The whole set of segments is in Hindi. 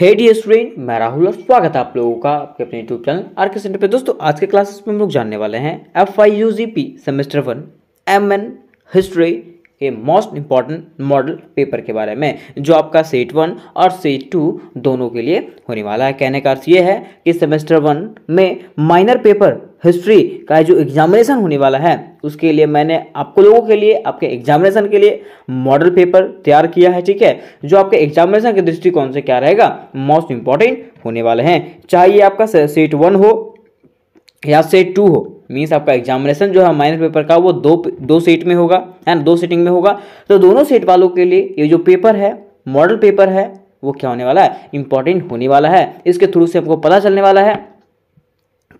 हे डी स्टूडेंट मैं राहुल और स्वागत है आप लोगों का आपके अपने YouTube channel R K centre पे दोस्तों आज के क्लासेस में हम लोग जानने वाले हैं F Y U G P semester one M N history के मोस्ट इम्पॉर्टेंट मॉडल पेपर के बारे में जो आपका सेट वन और सेट टू दोनों के लिए होने वाला है कहने का अर्थ ये है कि सेमेस्टर वन में माइनर पेपर हिस्ट्री का जो एग्जामिनेशन होने वाला है उसके लिए मैंने आपको लोगों के लिए आपके एग्जामिनेशन के लिए मॉडल पेपर तैयार किया है ठीक है जो आपके एग्जामिनेशन के दृष्टिकोण से क्या रहेगा मोस्ट इंपॉर्टेंट होने वाले हैं चाहे आपका सेट वन हो या सेट टू हो मीन्स आपका एग्जामिनेशन जो है माइनस पेपर का वो दो दो सेट में होगा है ना दो सेटिंग में होगा तो दोनों सेट वालों के लिए ये जो पेपर है मॉडल पेपर है वो क्या होने वाला है इंपॉर्टेंट होने वाला है इसके थ्रू से आपको पता चलने वाला है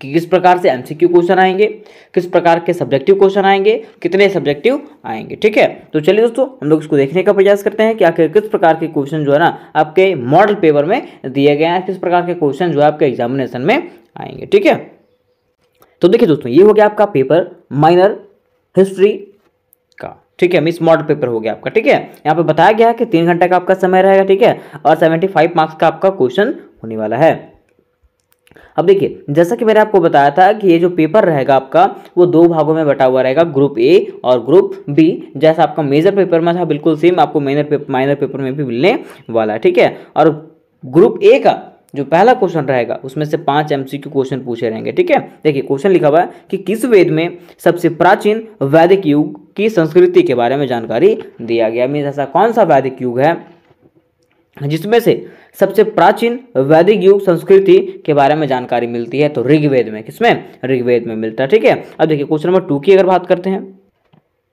कि किस प्रकार से एमसीक्यू क्वेश्चन आएंगे किस प्रकार के सब्जेक्टिव क्वेश्चन आएंगे कितने सब्जेक्टिव आएंगे ठीक है तो चलिए दोस्तों हम लोग इसको देखने का प्रयास करते हैं कि आखिर किस प्रकार के क्वेश्चन जो है ना आपके मॉडल पेपर में दिए गए हैं किस प्रकार के क्वेश्चन जो है आपके एग्जामिनेशन में आएंगे ठीक है तो देखिए दोस्तों ये हो गया आपका पेपर माइनर हिस्ट्री का ठीक है मिस मॉडल पेपर हो गया आपका ठीक है यहाँ पे बताया गया है कि तीन घंटे का आपका समय रहेगा ठीक है और सेवेंटी फाइव मार्क्स का आपका क्वेश्चन होने वाला है अब देखिए जैसा कि मैंने आपको बताया था कि ये जो पेपर रहेगा आपका वो दो भागों में बटा हुआ रहेगा ग्रुप ए और ग्रुप बी जैसा आपका मेजर पेपर में था बिल्कुल सेम आपको माइनर पेपर माइनर पेपर में भी मिलने वाला ठीक है और ग्रुप ए का जो पहला क्वेश्चन रहेगा उसमें से पांच एमसीक्यू क्वेश्चन पूछे रहेंगे ठीक है देखिए क्वेश्चन लिखा हुआ है कि किस वेद में सबसे प्राचीन वैदिक युग की संस्कृति के बारे में जानकारी दिया गया मीन ऐसा कौन सा वैदिक युग है जिसमें से सबसे प्राचीन वैदिक युग संस्कृति के बारे में जानकारी मिलती है तो ऋग्वेद में किसमें ऋग्वेद में मिलता है ठीक है अब देखिए क्वेश्चन नंबर टू की अगर बात करते हैं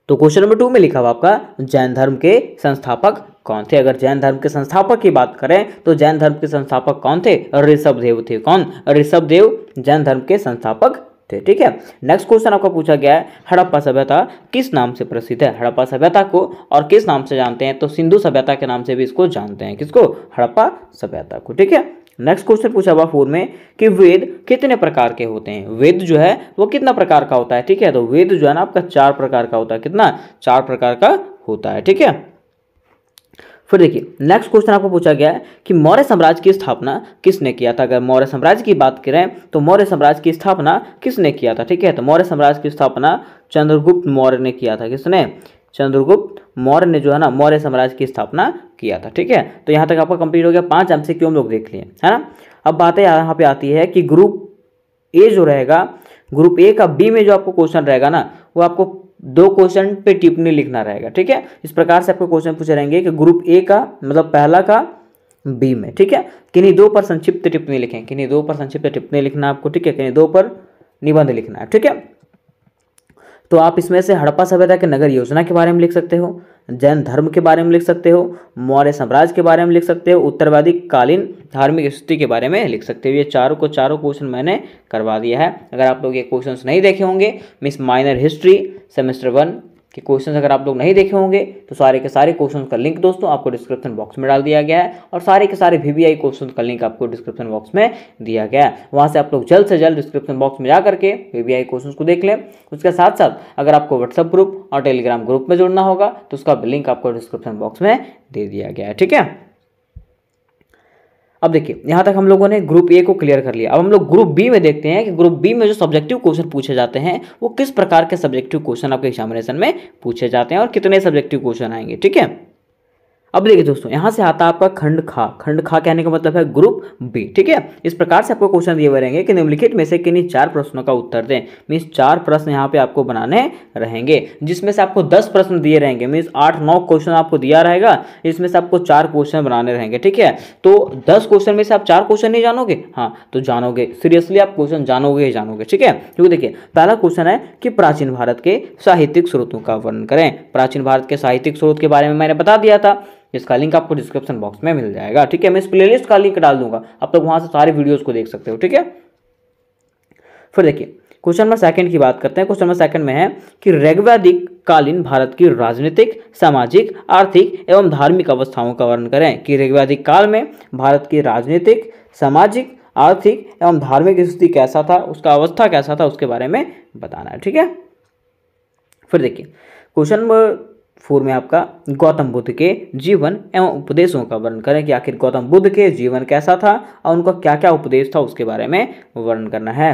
तो क्वेश्चन नंबर टू में लिखा हुआ आपका जैन धर्म के संस्थापक कौन थे अगर जैन धर्म के संस्थापक की बात करें तो जैन धर्म के संस्थापक कौन थे ऋषभ देव थे कौन ऋषभ देव जैन धर्म के संस्थापक थे ठीक है नेक्स्ट क्वेश्चन आपका पूछा गया है हड़प्पा सभ्यता किस नाम से प्रसिद्ध है हड़प्पा सभ्यता को और किस नाम से जानते हैं तो सिंधु सभ्यता के नाम से भी इसको जानते हैं किसको हड़प्पा सभ्यता को ठीक है नेक्स्ट क्वेश्चन पूछा हुआ फोर में कि वेद कितने प्रकार के होते हैं वेद जो है वो कितना प्रकार का होता है ठीक है तो वेद जो है ना आपका चार प्रकार का होता है कितना चार प्रकार का होता है ठीक है फिर देखिए नेक्स्ट क्वेश्चन आपको पूछा गया है कि मौर्य साम्राज्य की स्थापना किसने किया था अगर मौर्य साम्राज्य की बात करें तो मौर्य साम्राज्य की स्थापना किसने किया था ठीक है तो मौर्य साम्राज्य की स्थापना चंद्रगुप्त मौर्य ने किया था किसने चंद्रगुप्त मौर्य ने जो है ना मौर्य साम्राज्य की स्थापना किया था ठीक है तो यहाँ तक आपका कंप्लीट हो गया पाँच एम सी हम लोग देख लिए है ना अब बातें यहाँ पे आती है कि ग्रुप ए जो रहेगा ग्रुप ए का बी में जो आपको क्वेश्चन रहेगा ना वो आपको दो क्वेश्चन पे टिप्पणी लिखना रहेगा ठीक है इस प्रकार से आपको क्वेश्चन पूछे रहेंगे कि ग्रुप ए का मतलब पहला का बी में ठीक है किन्हीं दो पर संक्षिप्त टिप्पणी लिखें किन्हीं दो पर संक्षिप्त टिप्पणी लिखना आपको ठीक है किन्हीं दो पर निबंध लिखना है ठीक है तो आप इसमें से हड़प्पा सभ्यता के नगर योजना के बारे में लिख सकते हो जैन धर्म के बारे में लिख सकते हो मौर्य साम्राज्य के बारे में लिख सकते हो उत्तरवादी कालीन धार्मिक स्थिति के बारे में लिख सकते हो ये चारों को चारों क्वेश्चन मैंने करवा दिया है अगर आप लोग ये क्वेश्चंस नहीं देखे होंगे miss minor history semester one के क्वेश्चन अगर आप लोग नहीं देखे होंगे तो सारे के सारे क्वेश्चन का लिंक दोस्तों आपको डिस्क्रिप्शन बॉक्स में डाल दिया गया है और सारे के सारे वी क्वेश्चन का लिंक आपको डिस्क्रिप्शन बॉक्स में दिया गया है वहाँ से आप लोग जल्द से जल्द डिस्क्रिप्शन बॉक्स में जा करके वी क्वेश्चन को देख लें उसके साथ साथ अगर आपको व्हाट्सअप ग्रुप और टेलीग्राम ग्रुप में जुड़ना होगा तो उसका लिंक आपको डिस्क्रिप्शन बॉक्स में दे दिया गया है ठीक है अब देखिए यहाँ तक हम लोगों ने ग्रुप ए को क्लियर कर लिया अब हम लोग ग्रुप बी में देखते हैं कि ग्रुप बी में जो सब्जेक्टिव क्वेश्चन पूछे जाते हैं वो किस प्रकार के सब्जेक्टिव क्वेश्चन आपके एग्जामिनेशन में पूछे जाते हैं और कितने सब्जेक्टिव क्वेश्चन आएंगे ठीक है अब देखिए दोस्तों यहां से आता आपका खंड खा खंड खा कहने का मतलब है ग्रुप बी ठीक है इस प्रकार से आपको क्वेश्चन दिए रहेंगे कि निम्नलिखित में से किन्हीं चार प्रश्नों का उत्तर दें मीन्स चार प्रश्न यहां पे आपको बनाने रहेंगे जिसमें से आपको दस प्रश्न दिए रहेंगे मीन्स आठ नौ क्वेश्चन आपको दिया रहेगा इसमें से आपको चार क्वेश्चन बनाने रहेंगे ठीक है तो दस क्वेश्चन में से आप चार क्वेश्चन नहीं जानोगे हाँ तो जानोगे सीरियसली आप क्वेश्चन जानोगे ही जानोगे ठीक है क्योंकि देखिए पहला क्वेश्चन है कि प्राचीन भारत के साहित्यिक स्रोतों का वर्णन करें प्राचीन भारत के साहित्यिक स्रोत के बारे में मैंने बता दिया था इसका लिंक आपको डिस्क्रिप्शन बॉक्स में मिल जाएगा ठीक है मैं इस प्लेलिस्ट का लिंक डाल दूंगा आप लोग वहां से सारे वीडियोज़ को देख सकते हो ठीक है फिर देखिए क्वेश्चन नंबर सेकंड की बात करते हैं क्वेश्चन नंबर सेकंड में है कि रेगवैदिक कालीन भारत की राजनीतिक सामाजिक आर्थिक एवं धार्मिक अवस्थाओं का वर्णन करें कि रेगवैदिक काल में भारत की राजनीतिक सामाजिक आर्थिक एवं धार्मिक स्थिति कैसा था उसका अवस्था कैसा था उसके बारे में बताना है ठीक है फिर देखिए क्वेश्चन नंबर फोर में आपका गौतम बुद्ध के जीवन एवं उपदेशों का वर्णन करें कि आखिर गौतम बुद्ध के जीवन कैसा था और उनका क्या क्या उपदेश था उसके बारे में वर्णन करना है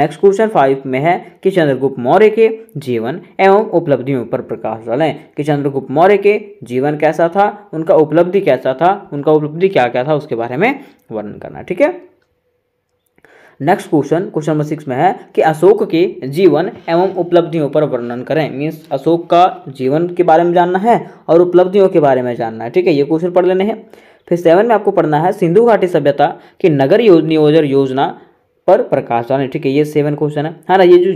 नेक्स्ट क्वेश्चन फाइव में है कि चंद्रगुप्त मौर्य के जीवन एवं उपलब्धियों पर प्रकाश डालें कि चंद्रगुप्त मौर्य के जीवन कैसा था उनका उपलब्धि कैसा था उनका उपलब्धि क्या क्या था उसके बारे में वर्णन करना ठीक है next question question number six में है कि अशोक के जीवन एवं उपलब्धियों पर वर्णन करें मीन्स अशोक का जीवन के बारे में जानना है और उपलब्धियों के बारे में जानना है ठीक है ये क्वेश्चन पढ़ लेने हैं फिर सेवन में आपको पढ़ना है सिंधु घाटी सभ्यता की नगर नियोजन योजना पर प्रकाश डालें ठीक है ये सेवन क्वेश्चन है हाँ ना ये जो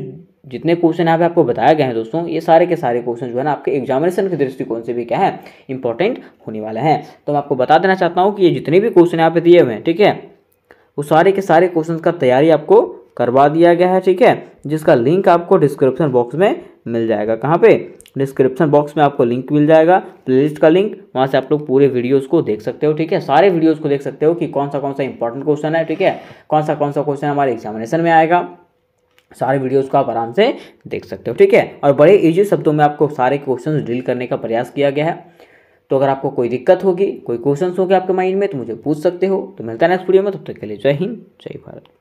जितने क्वेश्चन यहाँ पे आपको बताया गया है दोस्तों ये सारे के सारे क्वेश्चन जो है ना आपके एग्जामिनेशन के दृष्टिकोण से भी क्या है इंपॉर्टेंट होने वाले हैं तो मैं आपको बता देना चाहता हूँ कि ये जितने भी क्वेश्चन यहाँ पे दिए हुए हैं ठीक है वो सारे के सारे क्वेश्चन का तैयारी आपको करवा दिया गया है ठीक है जिसका लिंक आपको डिस्क्रिप्शन बॉक्स में मिल जाएगा कहाँ पे डिस्क्रिप्शन बॉक्स में आपको लिंक मिल जाएगा प्लेलिस्ट का लिंक वहाँ से आप लोग पूरे वीडियोस को देख सकते हो ठीक है सारे वीडियोस को देख सकते हो कि कौन सा कौन सा इंपॉर्टेंट क्वेश्चन है ठीक है कौन सा कौन सा क्वेश्चन हमारे एग्जामिनेशन में आएगा सारे वीडियोज़ को आप आराम से देख सकते हो ठीक है और बड़े ईजी शब्दों में आपको सारे क्वेश्चन डील करने का प्रयास किया गया है तो अगर आपको कोई दिक्कत होगी कोई क्वेश्चन होगी आपके माइंड में तो मुझे पूछ सकते हो तो मिलता है नेक्स्ट वीडियो में तब तक के लिए जय हिंद जय भारत